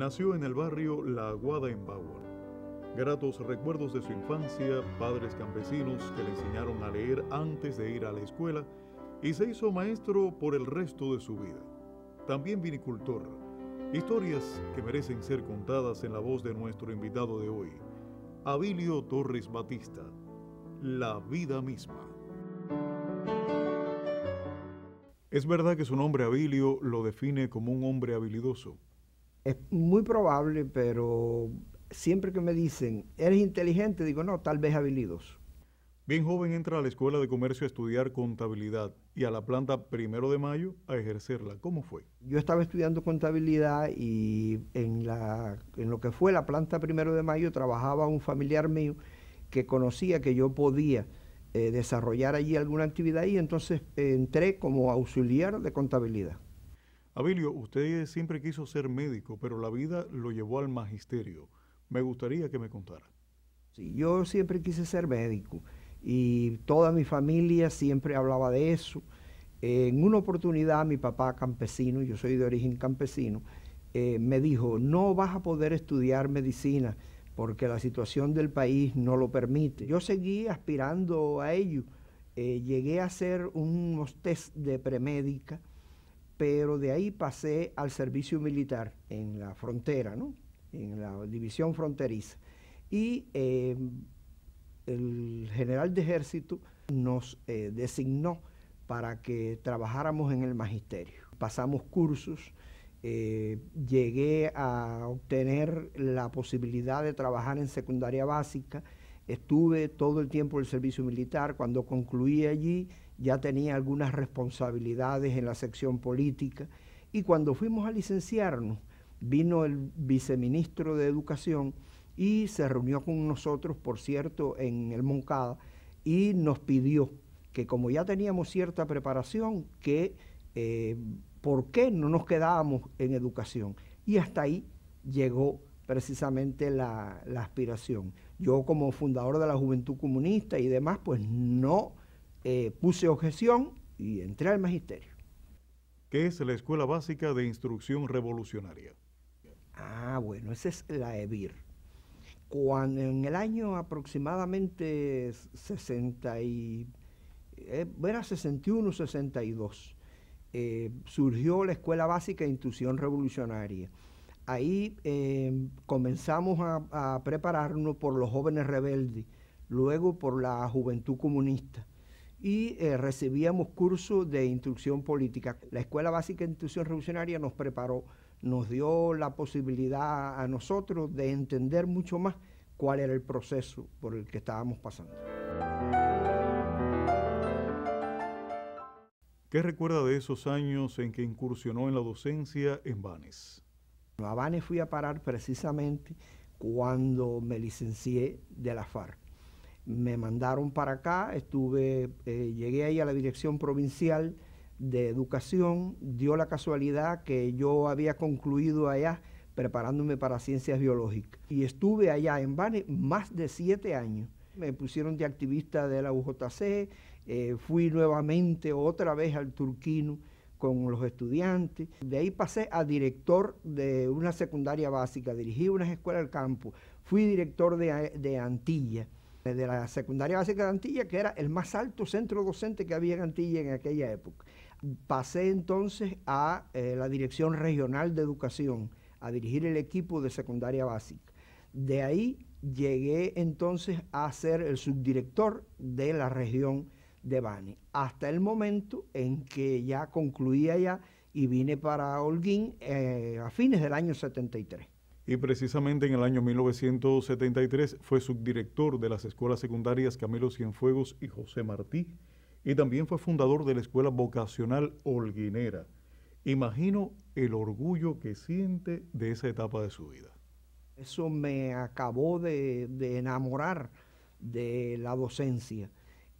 Nació en el barrio La Aguada en Bawor. Gratos recuerdos de su infancia, padres campesinos que le enseñaron a leer antes de ir a la escuela y se hizo maestro por el resto de su vida. También vinicultor. Historias que merecen ser contadas en la voz de nuestro invitado de hoy, Abilio Torres Batista. La vida misma. Es verdad que su nombre Abilio lo define como un hombre habilidoso, es muy probable, pero siempre que me dicen, ¿eres inteligente? Digo, no, tal vez habilidoso. Bien joven entra a la Escuela de Comercio a estudiar contabilidad y a la planta primero de mayo a ejercerla. ¿Cómo fue? Yo estaba estudiando contabilidad y en, la, en lo que fue la planta primero de mayo trabajaba un familiar mío que conocía que yo podía eh, desarrollar allí alguna actividad y entonces eh, entré como auxiliar de contabilidad. Abilio, usted siempre quiso ser médico, pero la vida lo llevó al magisterio. Me gustaría que me contara. Sí, yo siempre quise ser médico y toda mi familia siempre hablaba de eso. en una oportunidad mi papá campesino, yo soy de origen campesino, eh, me dijo, no vas a poder estudiar medicina porque la situación del país no lo permite. Yo seguí aspirando a ello. Eh, llegué a hacer unos test de premédica pero de ahí pasé al servicio militar en la frontera, ¿no? en la división fronteriza. Y eh, el general de ejército nos eh, designó para que trabajáramos en el magisterio. Pasamos cursos, eh, llegué a obtener la posibilidad de trabajar en secundaria básica, estuve todo el tiempo en el servicio militar, cuando concluí allí ya tenía algunas responsabilidades en la sección política y cuando fuimos a licenciarnos vino el viceministro de Educación y se reunió con nosotros, por cierto, en el Moncada y nos pidió que como ya teníamos cierta preparación, que eh, por qué no nos quedábamos en educación. Y hasta ahí llegó precisamente la, la aspiración. Yo como fundador de la Juventud Comunista y demás, pues no eh, puse objeción y entré al magisterio. ¿Qué es la Escuela Básica de Instrucción Revolucionaria? Ah, bueno, esa es la EBIR. Cuando en el año aproximadamente 60 y... 61, eh, 62, eh, surgió la Escuela Básica de Instrucción Revolucionaria. Ahí comenzamos a prepararnos por los jóvenes rebeldes, luego por la juventud comunista y eh, recibíamos cursos de instrucción política. La Escuela Básica de Instrucción Revolucionaria nos preparó, nos dio la posibilidad a nosotros de entender mucho más cuál era el proceso por el que estábamos pasando. ¿Qué recuerda de esos años en que incursionó en la docencia en Banes? A Banes fui a parar precisamente cuando me licencié de la FARC me mandaron para acá, estuve, eh, llegué ahí a la Dirección Provincial de Educación, dio la casualidad que yo había concluido allá preparándome para ciencias biológicas. Y estuve allá en Bane más de siete años. Me pusieron de activista de la UJC, eh, fui nuevamente otra vez al Turquino con los estudiantes. De ahí pasé a director de una secundaria básica, dirigí unas escuelas del campo, fui director de Antilla de la secundaria básica de Antilla, que era el más alto centro docente que había en Antilla en aquella época. Pasé entonces a eh, la Dirección Regional de Educación, a dirigir el equipo de secundaria básica. De ahí llegué entonces a ser el subdirector de la región de Bani, hasta el momento en que ya concluía ya y vine para Holguín eh, a fines del año 73 y precisamente en el año 1973 fue subdirector de las escuelas secundarias Camilo Cienfuegos y José Martí y también fue fundador de la Escuela Vocacional Holguinera. Imagino el orgullo que siente de esa etapa de su vida. Eso me acabó de, enamorar de la docencia.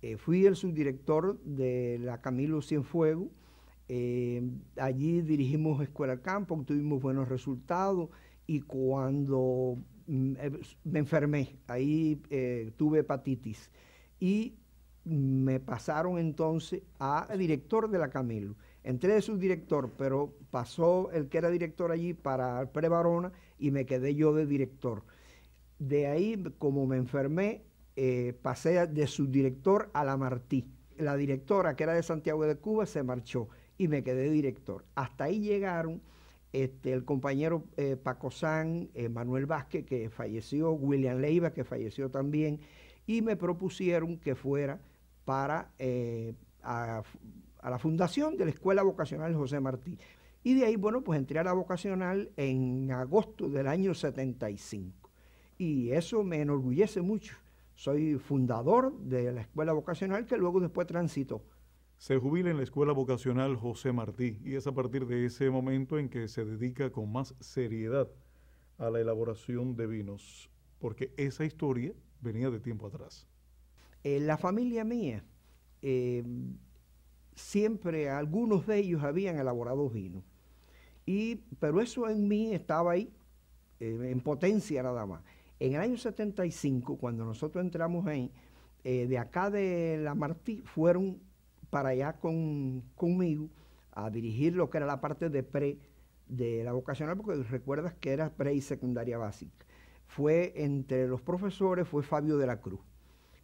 Eh, fui el subdirector de la Camilo Cienfuegos. Eh, allí dirigimos Escuela Campo, obtuvimos buenos resultados y cuando mm, eh, me enfermé, ahí eh, tuve hepatitis y me pasaron entonces a director de la Camilo. Entré de subdirector, pero pasó el que era director allí para Prevarona y me quedé yo de director. De ahí, como me enfermé, eh, pasé de subdirector a la Martí. La directora, que era de Santiago de Cuba, se marchó y me quedé director. Hasta ahí llegaron este, el compañero eh, Paco San, eh, Manuel Vázquez, que falleció, William Leiva, que falleció también, y me propusieron que fuera para eh, a, la fundación de la Escuela Vocacional José Martí. Y de ahí, bueno, pues entré a la vocacional en agosto del año 75. Y eso me enorgullece mucho. Soy fundador de la Escuela Vocacional que luego después transitó se jubila en la Escuela Vocacional José Martí y es a partir de ese momento en que se dedica con más seriedad a la elaboración de vinos, porque esa historia venía de tiempo atrás. En eh, la familia mía, eh, siempre algunos de ellos habían elaborado vino, y, pero eso en mí estaba ahí, en potencia nada más. En el año 75, cuando nosotros entramos ahí, eh, de acá de La Martí fueron para allá con, conmigo a dirigir lo que era la parte de pre de la vocacional, porque recuerdas que era pre y secundaria básica. Fue entre los profesores, fue Fabio de la Cruz,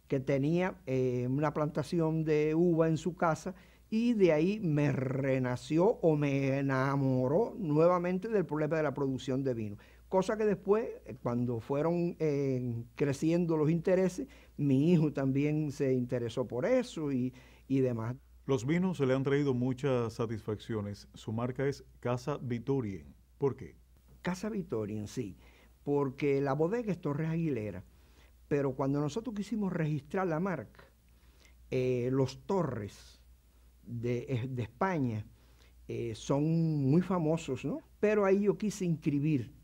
que tenía eh, una plantación de uva en su casa y de ahí me renació o me enamoró nuevamente del problema de la producción de vino. Cosa que después, eh, cuando fueron eh, creciendo los intereses, mi hijo también se interesó por eso y, y demás. Los vinos se le han traído muchas satisfacciones. Su marca es Casa Vitorien. ¿Por qué? Casa Vitorien, sí. Porque la bodega es Torres Aguilera. Pero cuando nosotros quisimos registrar la marca, eh, los Torres de, eh, España eh, son muy famosos, ¿no? Pero ahí yo quise inscribir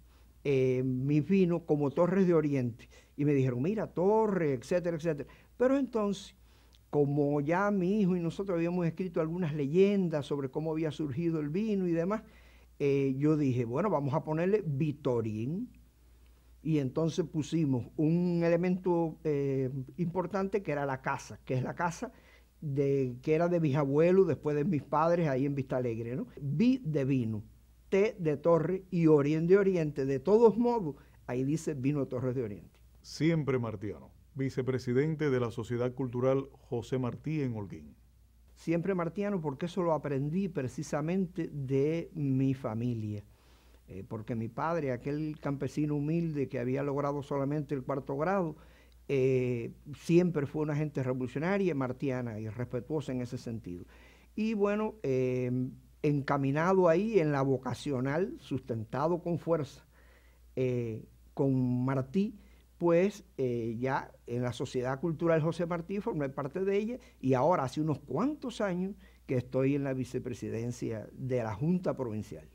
mis vinos como Torres de Oriente. Y me dijeron, mira, Torres, etcétera, etcétera. Pero entonces como ya mi hijo y nosotros habíamos escrito algunas leyendas sobre cómo había surgido el vino y demás, eh, yo dije, bueno, vamos a ponerle Vitorín. Y entonces pusimos un elemento eh, importante que era la casa, que es la casa de, que era de mis abuelos, después de mis padres, ahí en Vista Alegre. ¿no? Vi de vino, T de Torre y Oriente de Oriente. De todos modos, ahí dice vino Torres de Oriente. Siempre Martiano vicepresidente de la Sociedad Cultural José Martí en Holguín. Siempre martiano porque eso lo aprendí precisamente de mi familia, eh, porque mi padre, aquel campesino humilde que había logrado solamente el cuarto grado, eh, siempre fue una gente revolucionaria, martiana y respetuosa en ese sentido. Y bueno, eh, encaminado ahí en la vocacional, sustentado con fuerza, con Martí, pues ya en la Sociedad Cultural José Martí formé parte de ella y ahora hace unos cuantos años que estoy en la vicepresidencia de la Junta Provincial.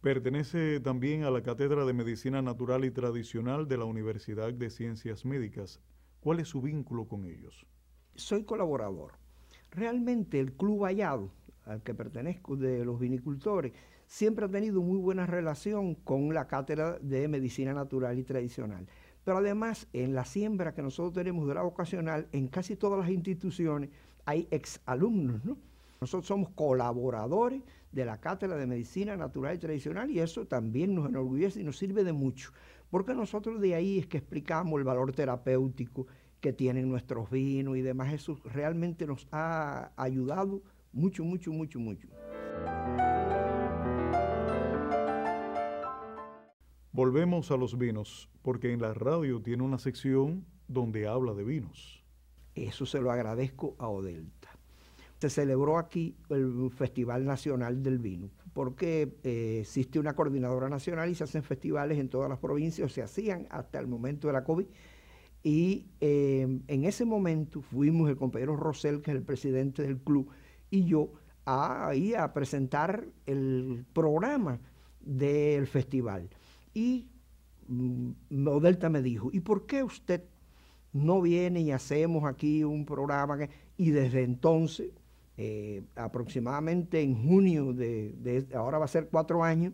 Pertenece también a la Cátedra de Medicina Natural y Tradicional de la Universidad de Ciencias Médicas. ¿Cuál es su vínculo con ellos? Soy colaborador. Realmente el Club Vallado, al que pertenezco de los vinicultores, siempre ha tenido muy buena relación con la Cátedra de Medicina Natural y Tradicional. Pero además, en la siembra que nosotros tenemos de la vocacional, en casi todas las instituciones hay exalumnos, ¿no? Nosotros somos colaboradores de la Cátedra de Medicina Natural y Tradicional y eso también nos enorgullece y nos sirve de mucho, porque nosotros de ahí es que explicamos el valor terapéutico que tienen nuestros vinos y demás. Eso realmente nos ha ayudado mucho, mucho, mucho, mucho. Volvemos a los vinos, porque en la radio tiene una sección donde habla de vinos. Eso se lo agradezco a Odelta. Se celebró aquí el Festival Nacional del Vino, porque eh, existe una coordinadora nacional y se hacen festivales en todas las provincias, se hacían hasta el momento de la COVID. Y eh, en ese momento fuimos el compañero Rosel, que es el presidente del club, y yo ahí a presentar el programa del festival. Y mm, Odelta me dijo, ¿y por qué usted no viene y hacemos aquí un programa? Y desde entonces, eh, aproximadamente en junio de, ahora va a ser cuatro años,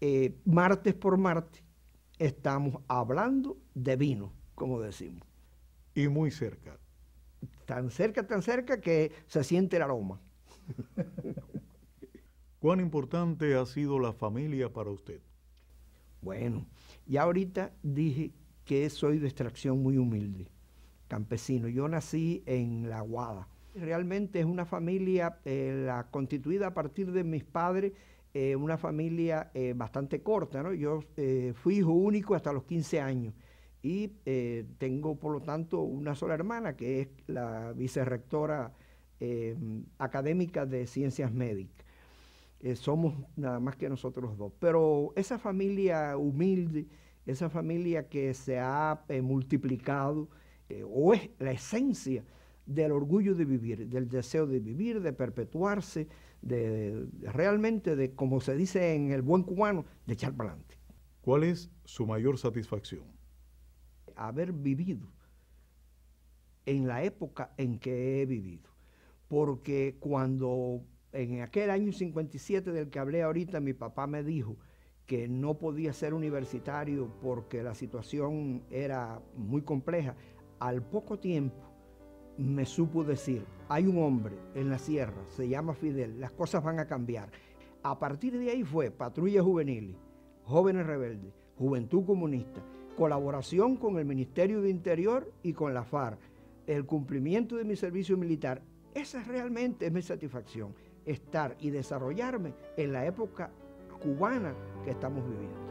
eh, martes por martes, estamos hablando de vino, como decimos. Y muy cerca. Tan cerca, tan cerca que se siente el aroma. ¿Cuán importante ha sido la familia para usted? Bueno, y ahorita dije que soy de extracción muy humilde, campesino. Yo nací en La Guada. Realmente es una familia eh, la constituida a partir de mis padres, eh, una familia eh, bastante corta. ¿no? Yo fui hijo único hasta los 15 años y tengo, por lo tanto, una sola hermana que es la vicerrectora académica de ciencias médicas. Eh, somos nada más que nosotros dos. Pero esa familia humilde, esa familia que se ha eh, multiplicado, eh, o es la esencia del orgullo de vivir, del deseo de vivir, de perpetuarse, de, de realmente, de como se dice en el buen cubano, de echar para adelante. ¿Cuál es su mayor satisfacción? Haber vivido en la época en que he vivido. Porque cuando en aquel año 57 del que hablé ahorita, mi papá me dijo que no podía ser universitario porque la situación era muy compleja. Al poco tiempo me supo decir, hay un hombre en la sierra, se llama Fidel, las cosas van a cambiar. A partir de ahí fue patrulla juvenil, jóvenes rebeldes, juventud comunista, colaboración con el Ministerio de Interior y con la FARC, el cumplimiento de mi servicio militar. Esa realmente es mi satisfacción estar y desarrollarme en la época cubana que estamos viviendo.